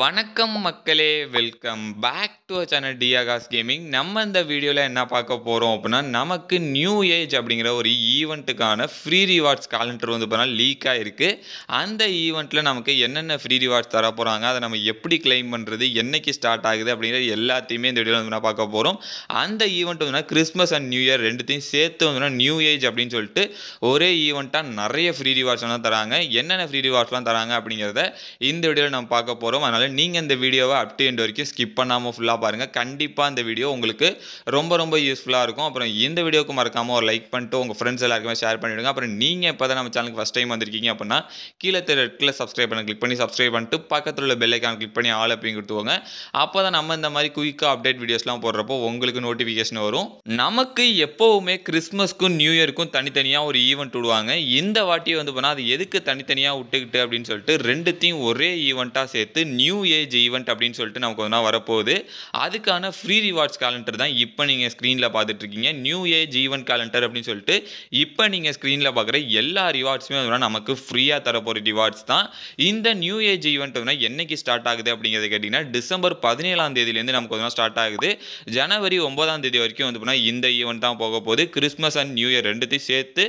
வணக்கம் மக்களே welcome back to a channel டியாகாஸ் கேமிங் நம்ம இந்த வீடியோவில் என்ன பார்க்க போகிறோம் அப்படின்னா நமக்கு நியூ ஏஜ் அப்படிங்கிற ஒரு ஈவெண்ட்டுக்கான ஃப்ரீ ரிவார்ட்ஸ் காலண்டர் வந்து பார்த்தா லீக் ஆகிருக்கு அந்த ஈவெண்ட்டில் நமக்கு என்னென்ன ஃப்ரீ ரிவார்ட்ஸ் தர போகிறாங்க அதை நம்ம எப்படி கிளைம் பண்ணுறது என்றைக்கு ஸ்டார்ட் ஆகுது அப்படிங்கிற எல்லாத்தையுமே இந்த வீடியோவில் வந்து பார்க்க போகிறோம் அந்த ஈவெண்ட் வந்து கிறிஸ்மஸ் அண்ட் நியூ இயர் ரெண்டுத்தையும் சேர்த்து வந்து நியூ ஏஜ் அப்படின்னு சொல்லிட்டு ஒரே ஈவெண்ட்டாக நிறைய ஃப்ரீ ரிவார்ட்ஸ் தராங்க என்னென்ன ஃப்ரீ ரிவார்ட்ஸ்லாம் தராங்க அப்படிங்கிறத இந்த வீடியோவில் நம்ம பார்க்க போகிறோம் அதனால் நீங்கள் இந்த வீடியோவை அப் எண்ட் வரைக்கும் ஸ்கிப் பண்ணாமல் ஃபுல்லாக பாருங்கள் கண்டிப்பாக இந்த வீடியோ உங்களுக்கு ரொம்ப ரொம்ப யூஸ்ஃபுல்லாக இருக்கும் அப்புறம் இந்த வீடியோக்கு மறக்காமல் ஒரு லைக் பண்ணிட்டு உங்கள் ஃப்ரெண்ட்ஸ் எல்லாருக்குமே ஷேர் பண்ணிவிடுங்க அப்புறம் நீங்கள் இப்போ தான் நம்ம சேனலுக்கு ஃபஸ்ட் டைம் வந்திருக்கீங்க அப்படின்னா கீழே தெரிய ரெட்டில் சப்ஸ்கிரைப் பண்ண கிளிக் பண்ணி சப்ஸ்கிரைப் பண்ணிட்டு பக்கத்தில் உள்ள பெல்லைக்கான கிளிக் பண்ணி ஆல் அப்படிங்க கொடுத்துவாங்க அப்போ தான் நம்ம இந்த மாதிரி குயிக்காக அப்டேட் வீடியோஸ்லாம் போடுறப்போ உங்களுக்கு நோட்டிஃபிகேஷன் வரும் நமக்கு எப்போவுமே கிறிஸ்மஸ்க்கும் நியூ இயருக்கும் தனித்தனியாக ஒரு ஈவெண்ட் விடுவாங்க இந்த வாட்டி வந்து போனால் அது எதுக்கு தனித்தனியாக விட்டுக்கிட்டு அப்படின்னு சொல்லிட்டு ரெண்டுத்தையும் ஒரே ஈவெண்ட்டாக சேர்த்து நியூ நியூ ஏஜ் ஈவெண்ட் அப்படின்னு சொல்லிட்டு நமக்கு ஒன்றா வரப்போகுது அதுக்கான ஃப்ரீ ரிவார்ட்ஸ் கேலண்டர் தான் இப்போ நீங்கள் ஸ்க்ரீனில் பார்த்துட்ருக்கீங்க நியூ ஏஜ் ஈவெண்ட் கேலண்டர் அப்படின்னு சொல்லிட்டு இப்போ நீங்கள் ஸ்க்ரீனில் பார்க்குற எல்லா ரிவார்ட்ஸுமே நமக்கு ஃப்ரீயாக தரப்போகிற ரிவார்ட்ஸ் தான் இந்த நியூ ஏஜ் ஈவெண்ட் என்னைக்கு ஸ்டார்ட் ஆகுது அப்படிங்கிறத கேட்டிங்கன்னா டிசம்பர் பதினேழாம் தேதியிலேருந்து நமக்கு ஒன்றா ஸ்டார்ட் ஆகுது ஜனவரி ஒன்பதாம் தேதி வரைக்கும் வந்து போனால் இந்த ஈவெண்ட் தான் போக போகுது கிறிஸ்மஸ் அண்ட் நியூ இயர் ரெண்டுத்தையும் சேர்த்து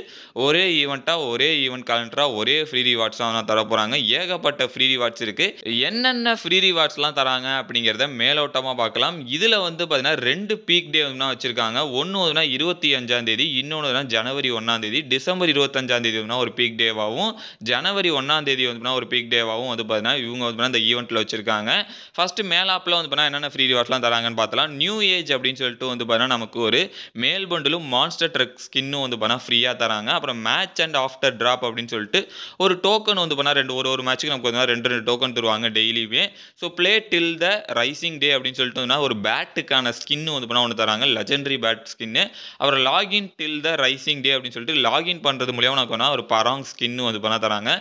ஒரே ஈவெண்ட்டாக ஒரே ஈவெண்ட் கேலண்டராக ஒரே ஃப்ரீ ரிவார்ட்ஸாக நான் தர போகிறாங்க ஏகப்பட்ட ஃப்ரீ ரிவார்ட்ஸ் இருக்குது என்னென்ன ஃப்ரீ ரிவார்ட்ஸ்லாம் தராங்க அப்படிங்கிறத மேலோட்டமாக பார்க்கலாம் இதில் வந்து பார்த்தீங்கன்னா ரெண்டு பீக் டே வந்து வச்சுருக்காங்க ஒன்று ஒன்றா இருபத்தி அஞ்சாம் தேதி இன்னொன்று ஜனவரி ஒன்றாம் தேதி டிசம்பர் இருபத்தஞ்சாம் தேதி வந்து ஒரு பீக் டேவாகவும் ஜனவரி ஒன்றாம் தேதி வந்து ஒரு பீக் டேவாகவும் வந்து பார்த்தீங்கன்னா இவங்க வந்து அந்த ஈவெண்ட்டில் வச்சுருக்காங்க ஃபஸ்ட்டு மேலாப்பில் வந்து பார்த்தீங்கன்னா என்னென்ன ஃப்ரீ ரிவார்ட்ஸ்லாம் தராங்கன்னு பார்த்தலாம் நியூ ஏஜ் அப்படின்னு சொல்லிட்டு வந்து பார்த்தீங்கன்னா நமக்கு ஒரு மேல் பண்டிலும் மான்ஸ்டர் ட்ரக் ஸ்கின்னும் வந்து பார்த்தீங்கன்னா ஃப்ரீயாக தராங்க அப்புறம் மேட்ச் அண்ட் ஆஃப்டர் ட்ராப் அப்படின்னு சொல்லிட்டு ஒரு டோக்கன் வந்து பார்த்தீங்கன்னா ரெண்டு ஒரு ஒரு மேட்ச்சுக்கு நமக்கு வந்து ரெண்டு ரெண்டு டோக்கன் தருவாங்க டெய்லியுமே so play till the rising day அப்படின்னு சொல்லிட்டு ஒரு பேட்டுக்கான ஸ்கின்னு வந்து பண்ணால் ஒன்று தராங்க லெஜெண்டரி பேட் ஸ்கின்னு அப்புறம் login till the rising day அப்படின்னு சொல்லிட்டு லாகின் பண்ணுறது மூலியமாக நமக்கு வேணால் ஒரு பராங் ஸ்கின்னு வந்து பண்ணால் தராங்க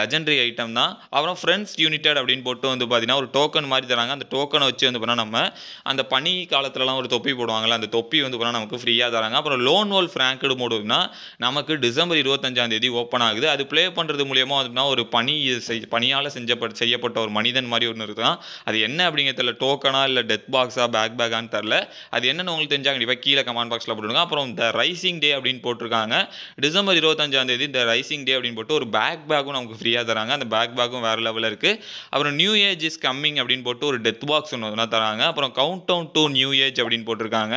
லெஜெண்டரி ஐட்டம் தான் அப்புறம் ஃப்ரெண்ட்ஸ் யூனிட்டட் அப்படின்னு போட்டு வந்து பார்த்தீங்கன்னா ஒரு டோக்கன் மாதிரி தராங்க அந்த டோக்கனை வச்சு வந்து பண்ணால் நம்ம அந்த பனி காலத்துலலாம் ஒரு தொப்பி போடுவாங்கள்ல அந்த தொப்பி வந்து பண்ணால் நமக்கு ஃப்ரீயாக தராங்க அப்புறம் லோன் வோல் ஃப்ராங்கடு மோடுனா நமக்கு டிசம்பர் இருபத்தஞ்சாம் தேதி ஓப்பன் ஆகுது அது ப்ளே பண்ணுறது மூலியமாக வந்து ஒரு பனி பணியால் செஞ்சப்பட்ட செய்யப்பட்ட ஒரு மனிதன் மாதிரி மாதிரி ஒன்று இருக்கலாம் அது என்ன அப்படிங்க தெரியல டோக்கனா இல்லை டெத் பாக்ஸாக பேக் பேக்கான்னு தெரில அது என்னென்னு உங்களுக்கு தெரிஞ்சால் கண்டிப்பாக கீழே கமெண்ட் பாக்ஸில் போட்டுருங்க அப்புறம் த ரைசிங் டே அப்படின்னு போட்டிருக்காங்க டிசம்பர் இருபத்தஞ்சாம் தேதி த ரைசிங் டே அப்படின்னு போட்டு ஒரு பேக் பேக்கும் நமக்கு ஃப்ரீயாக தராங்க அந்த பேக் பேக்கும் வேறு லெவலில் இருக்குது அப்புறம் நியூ ஏஜ் இஸ் கம்மிங் அப்படின்னு போட்டு ஒரு டெத் பாக்ஸ் ஒன்று ஒன்றா தராங்க அப்புறம் count down to new age அப்படின்னு போட்டிருக்காங்க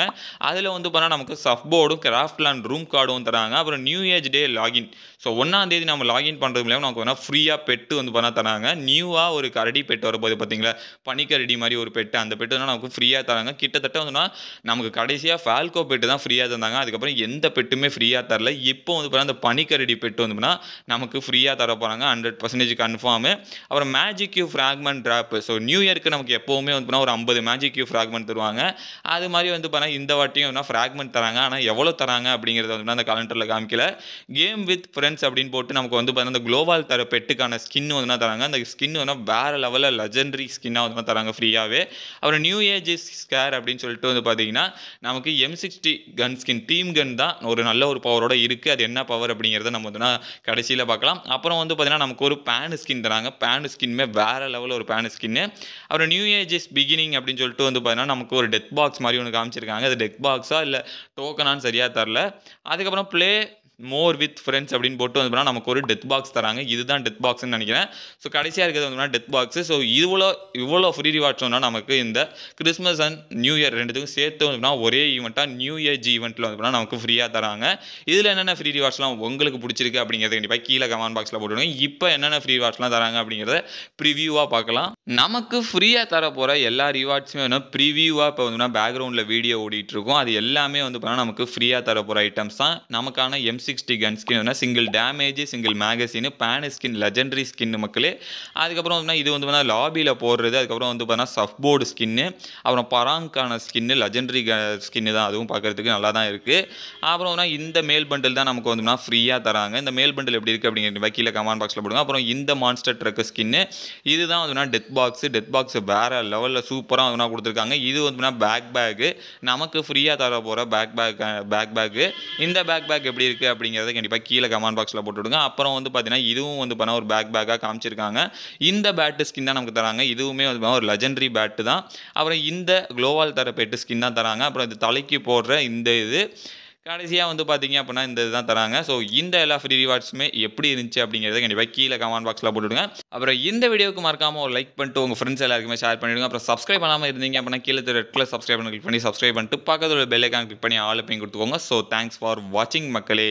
அதில் வந்து பார்த்தா நமக்கு சஃப்போர்டும் கிராஃப்ட்லாண்ட் ரூம் கார்டும் தராங்க அப்புறம் new age day login so ஒன்றாம் தேதி நம்ம லாகின் பண்ணுறது மூலியம் நமக்கு வேணால் ஃப்ரீயாக பெட்டு வந்து பண்ணால் தராங்க நியூவாக ஒரு கரடி பெட் வர போது பார்த்தீங்களா பனிக்கரடி மாதிரி ஒரு பெட்டு அந்த பெட்டு நமக்கு ஃப்ரீயாக தராங்க கிட்டத்தட்ட வந்துன்னா நமக்கு கடைசியாக ஃபால்கோ பெட்டு தான் ஃப்ரீயாக தந்தாங்க அதுக்கப்புறம் எந்த பெட்டுமே ஃப்ரீயாக தரல இப்போ வந்து அந்த பனிக்கரடி பெட்டு வந்து நமக்கு ஃப்ரீயாக தர போகிறாங்க ஹண்ட்ரட் பர்சன்டேஜ் கன்ஃபார்மு அப்புறம் magic cube fragment drop so new இயர்க்கு நமக்கு எப்போவுமே வந்து ஒரு ஐம்பது மேஜிக் கியூ ஃப்ராக்மெண்ட் தருவாங்க அது மாதிரி வந்து பார்த்தா இந்த வாட்டியும் ஃப்ராக்மெண்ட் தராங்க ஆனால் எவ்வளோ தராங்க அப்படிங்கிறது வந்து அந்த கலண்டரில் காமிக்கல கேம் வித் ஃப்ரெண்ட்ஸ் அப்படின்னு போட்டு நமக்கு வந்து பார்த்தீங்கன்னா அந்த குளோவால் தர பெட்டுக்கான ஸ்கின் வந்து தராங்க அந்த ஸ்கின் வந்து வேறு லெவலில் லெஜெண்டரி ஸ்கின்னாக வந்து தராங்க ஃப்ரீயாகவே அப்புறம் நியூ ஏஜ் ஸ்கேர் அப்படின்னு சொல்லிட்டு வந்து பார்த்தீங்கன்னா நமக்கு M sixty gun skin team gun தான் ஒரு நல்ல ஒரு பவரோட இருக்குது அது என்ன பவர் அப்படிங்கிறத நம்ம வந்து கடைசியில் பார்க்கலாம் அப்புறம் வந்து பார்த்திங்கன்னா நமக்கு ஒரு பேன் ஸ்கின் தராங்க பேன் ஸ்கின்மே வேறு லெவலில் ஒரு பேன் ஸ்கின்னு அப்புறம் நியூ ஏஜ் இஸ் பிகினிங் அப்படின்னு சொல்லிட்டு வந்து பார்த்தீங்கன்னா நமக்கு ஒரு டெத் பாக்ஸ் மாதிரி ஒன்று காமிச்சிருக்காங்க அது டெத் பாக்ஸாக இல்லை டோக்கனான்னு சரியாக தரல அதுக்கப்புறம் ப்ளே மோர் வித் ஃப்ரெண்ட்ஸ் அப்படின்னு போட்டு வந்து நமக்கு ஒரு டெத் பாக்ஸ் தராங்க இதுதான் டெத் பாக்ஸ்னு நினைக்கிறேன் ஸோ கடைசியாக இருக்கிறது வந்து டெத் பாக்ஸ் ஸோ இவ்வளோ இவ்வளோ ஃப்ரீ ரிவார்ட்ஸ் ஒன்றா நமக்கு இந்த கிறிஸ்மஸ் அண்ட் நியூ இயர் ரெண்டுத்துக்கும் சேர்த்து வந்து ஒரே ஈவெண்ட்டாக நியூ இயர் ஜி ஈவெண்ட்டில் வந்து நமக்கு ஃப்ரீயாக தராங்க இதில் என்னென்ன ஃப்ரீ ரிவார்ட்ஸ்லாம் உங்களுக்கு பிடிச்சிருக்கு அப்படிங்கிறத கண்டிப்பாக கீழே கமெண்ட் பாக்ஸில் போட்டுருங்க இப்போ என்னென்ன ஃப்ரீ ரிவார்ட்ஸ்லாம் தராங்க அப்படிங்கிறத ப்ரிவியூவாக பார்க்கலாம் நமக்கு ஃப்ரீயாக தர போகிற எல்லா ரிவார்ட்ஸுமே வந்து ப்ரிவியூவாக இப்போ வந்து பேக்ரவுண்டில் வீடியோ ஓடிட்டுருக்கும் இருக்கும் அது எல்லாமே வந்து பார்த்தா நமக்கு ஃப்ரீயாக தர போகிற ஐட்டம்ஸ் தான் நமக்கான எம்சி சிக்ஸ்டி கன் ஸ்கின் வந்து single damage single magazine pan skin legendary skin மக்களே அதுக்கப்புறம் வந்து இது வந்து பார்த்தா லாபியில் போடுறது அதுக்கப்புறம் வந்து பார்த்தா போர்டு ஸ்கின்னு அப்புறம் பராங்கான ஸ்கின்னு லெஜண்டரி ஸ்கின்னு தான் அதுவும் பார்க்குறதுக்கு நல்லா தான் இருக்குது அப்புறம் வந்து இந்த மேல் பண்டில் தான் நமக்கு வந்து ஃப்ரீயாக தராங்க இந்த மேல் பண்டில் எப்படி இருக்குது அப்படிங்கிற கீழே கமெண்ட் பாக்ஸில் போடுங்க அப்புறம் இந்த மான்ஸ்டர் ட்ரக் ஸ்கின்னு இதுதான் வந்து டெத் பாக்ஸு டெத் பாக்ஸ் வேறு லெவலில் சூப்பராக வந்து கொடுத்துருக்காங்க இது வந்து பேக் பேக்கு நமக்கு ஃப்ரீயாக தர போகிற பேக் பேக் பேக் பேக்கு இந்த பேக் பேக் எப்படி இருக்குது அப்படிங்கிறத கண்டிப்பாக கீழே கமெண்ட் பாக்ஸில் போட்டுவிடுங்க அப்புறம் வந்து பார்த்தீங்கன்னா இதுவும் வந்து பார்த்தீங்கன்னா ஒரு பேக் பேக்காக காமிச்சிருக்காங்க இந்த பேட்டு ஸ்கின் தான் நமக்கு தராங்க இதுவுமே வந்து ஒரு லெஜண்டரி பேட்டு தான் அப்புறம் இந்த க்ளோவால் தர பெட்டு ஸ்கின் தான் தராங்க அப்புறம் இந்த தலைக்கு போடுற இந்த இது கடைசியாக வந்து பார்த்தீங்க அப்படின்னா இந்த இதுதான் தராங்க ஸோ இந்த எல்லா ஃப்ரீ ரிவார்ட்ஸுமே எப்படி இருந்துச்சு அப்படிங்கிறத கண்டிப்பாக கீழே கமெண்ட் பாக்ஸில் போட்டுவிடுங்க அப்புறம் இந்த வீடியோக்கு மறக்காமல் ஒரு லைக் பண்ணிட்டு உங்கள் ஃப்ரெண்ட்ஸ் எல்லாருக்குமே ஷேர் பண்ணிவிடுங்க அப்புறம் சப்ஸ்கிரைப் பண்ணாமல் இருந்தீங்க அப்படின்னா கீழே ரெட் கலர் சப்ஸ்கிரைப் பண்ணி கிளிக் பண்ணி சப்ஸ்கிரைப் பண்ணிட்டு பக்கத்தில் பெல்லைக்கான் கிளிக் பண்ணி ஆல் பண்ணி கொடுத்துக்கோங்க ஸோ தேங்க்ஸ் ஃபார் வாட்சிங் மக்களே